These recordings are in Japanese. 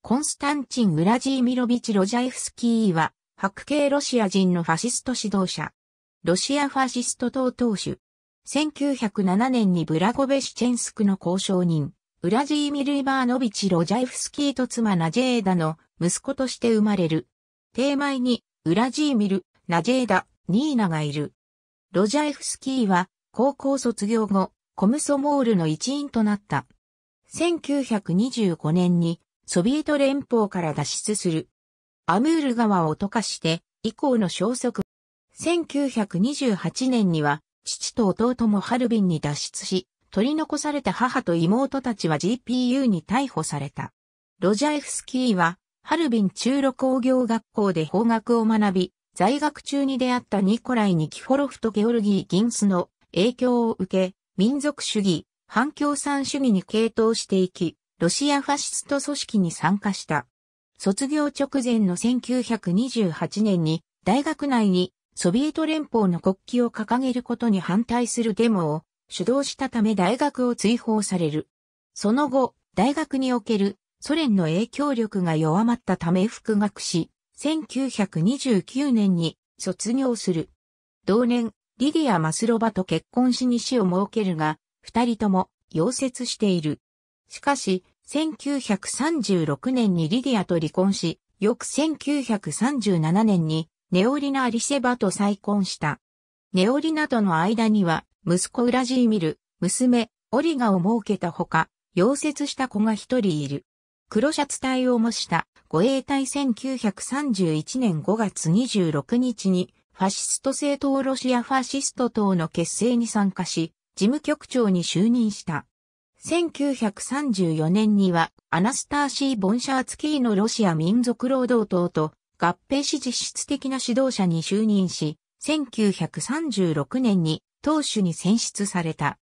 コンスタンチン・ウラジーミロビチ・ロジャエフスキーは、白系ロシア人のファシスト指導者。ロシアファシスト党党首。1907年にブラゴベシチェンスクの交渉人、ウラジーミル・イバーノビチ・ロジャエフスキーと妻ナジェーダの息子として生まれる。定前に、ウラジーミル、ナジェーダ、ニーナがいる。ロジャエフスキーは、高校卒業後、コムソモールの一員となった。1925年にソビエト連邦から脱出する。アムール川を溶かして以降の消息。1928年には父と弟もハルビンに脱出し、取り残された母と妹たちは GPU に逮捕された。ロジャエフスキーはハルビン中路工業学校で法学を学び、在学中に出会ったニコライ・ニキフォロフとゲオルギー・ギンスの影響を受け、民族主義、反共産主義に傾倒していき、ロシアファシスト組織に参加した。卒業直前の1928年に、大学内にソビエト連邦の国旗を掲げることに反対するデモを主導したため大学を追放される。その後、大学におけるソ連の影響力が弱まったため復学し、1929年に卒業する。同年、リディア・マスロバと結婚しに死を設けるが、二人とも溶接している。しかし、1936年にリディアと離婚し、翌1937年にネオリナ・アリセバと再婚した。ネオリナとの間には、息子ウラジーミル、娘、オリガを設けたほか、溶接した子が一人いる。黒シャツ隊を模した護衛隊1931年5月26日にファシスト政党ロシアファシスト党の結成に参加し、事務局長に就任した。1934年にはアナスターシー・ボンシャーツキーのロシア民族労働党と合併し実質的な指導者に就任し、1936年に党首に選出された。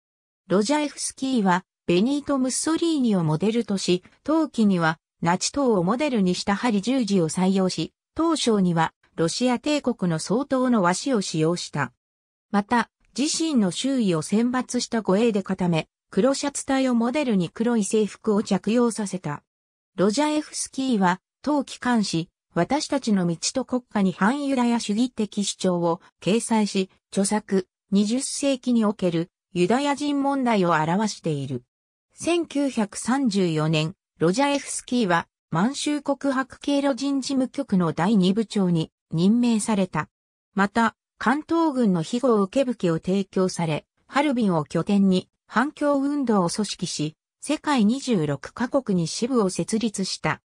ロジャエフスキーはベニート・ムッソリーニをモデルとし、当期にはナチ党をモデルにした針十字を採用し、当初にはロシア帝国の総統の和紙を使用した。また、自身の周囲を選抜した護衛で固め、黒シャツ隊をモデルに黒い制服を着用させた。ロジャエフスキーは、当機関紙、私たちの道と国家に反ユダヤ主義的主張を掲載し、著作、20世紀におけるユダヤ人問題を表している。1934年、ロジャエフスキーは満州国白経路人事務局の第二部長に任命された。また、関東軍の庇護受け武器を提供され、ハルビンを拠点に反共運動を組織し、世界26カ国に支部を設立した。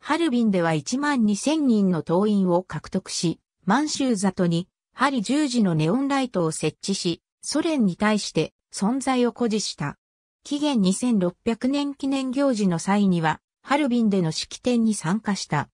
ハルビンでは1万2000人の党員を獲得し、満州里に、針十字のネオンライトを設置し、ソ連に対して存在を誇示した。紀元2600年記念行事の際には、ハルビンでの式典に参加した。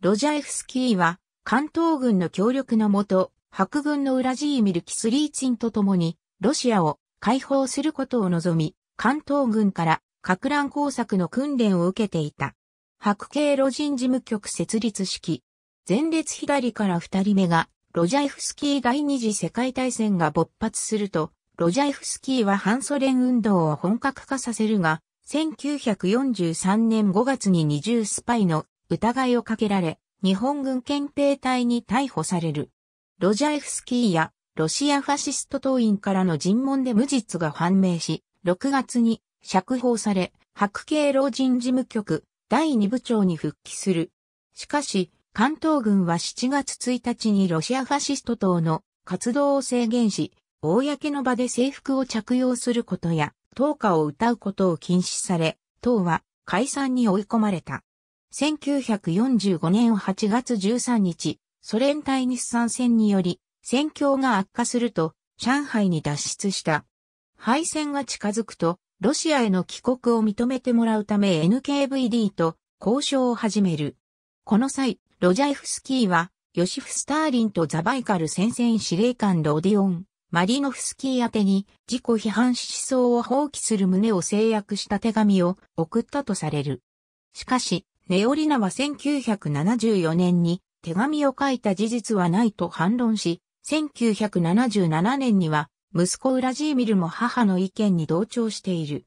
ロジャエフスキーは、関東軍の協力のもと、白軍のウラジーミル・キスリーチンと共に、ロシアを解放することを望み、関東軍から、格乱工作の訓練を受けていた。白系路人事務局設立式。前列左から二人目が、ロジャイフスキー第二次世界大戦が勃発すると、ロジャイフスキーは反ソ連運動を本格化させるが、1943年5月に二重スパイの疑いをかけられ、日本軍憲兵隊に逮捕される。ロジャイフスキーやロシアファシスト党員からの尋問で無実が判明し、6月に釈放され、白慶老人事務局第2部長に復帰する。しかし、関東軍は7月1日にロシアファシスト党の活動を制限し、公の場で制服を着用することや、党歌を歌うことを禁止され、党は解散に追い込まれた。1945年8月13日、ソ連対日参戦により、戦況が悪化すると、上海に脱出した。敗戦が近づくと、ロシアへの帰国を認めてもらうため NKVD と交渉を始める。この際、ロジャエフスキーは、ヨシフ・スターリンとザバイカル戦線司令官ロディオン、マリノフスキー宛てに自己批判思想を放棄する旨を制約した手紙を送ったとされる。しかし、ネオリナは1974年に手紙を書いた事実はないと反論し、1977年には、息子ウラジーミルも母の意見に同調している。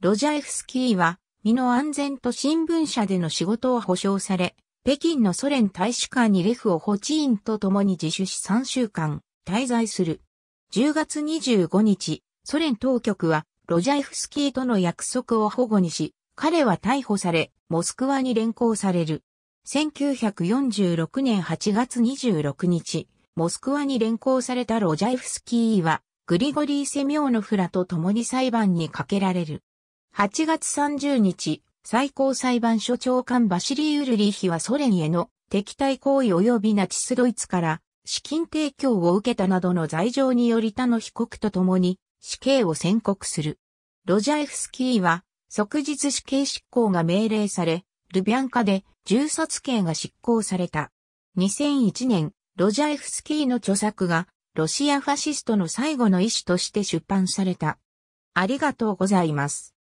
ロジャエフスキーは、身の安全と新聞社での仕事を保障され、北京のソ連大使館にレフをホチーンと共に自首し3週間滞在する。10月25日、ソ連当局はロジャエフスキーとの約束を保護にし、彼は逮捕され、モスクワに連行される。1946年8月26日、モスクワに連行されたロジャイフスキーは、グリゴリー・セミオノフラと共に裁判にかけられる。8月30日、最高裁判所長官バシリー・ウルリーヒはソ連への敵対行為及びナチスドイツから資金提供を受けたなどの罪状により他の被告と共に死刑を宣告する。ロジャエフスキーは即日死刑執行が命令され、ルビャンカで銃殺刑が執行された。2001年ロジャエフスキーの著作が、ロシアファシストの最後の意志として出版された。ありがとうございます。